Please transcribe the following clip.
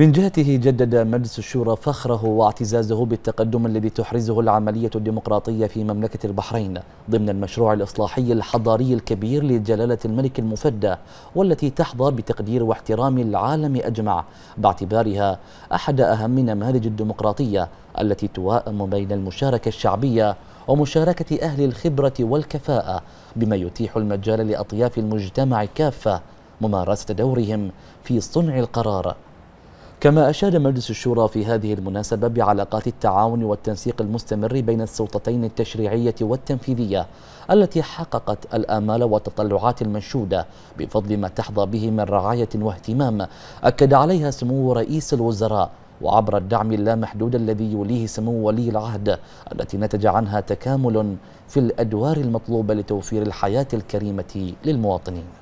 من جهته جدد مجلس الشورى فخره واعتزازه بالتقدم الذي تحرزه العملية الديمقراطية في مملكة البحرين ضمن المشروع الإصلاحي الحضاري الكبير لجلالة الملك المفدى والتي تحظى بتقدير واحترام العالم أجمع باعتبارها أحد أهم نماذج الديمقراطية التي توائم بين المشاركة الشعبية ومشاركة أهل الخبرة والكفاءة بما يتيح المجال لأطياف المجتمع كافة ممارسة دورهم في صنع القرار كما أشاد مجلس الشورى في هذه المناسبة بعلاقات التعاون والتنسيق المستمر بين السلطتين التشريعية والتنفيذية التي حققت الآمال والتطلعات المنشودة بفضل ما تحظى به من رعاية واهتمام أكد عليها سمو رئيس الوزراء وعبر الدعم اللامحدود الذي يوليه سمو ولي العهد التي نتج عنها تكامل في الأدوار المطلوبة لتوفير الحياة الكريمة للمواطنين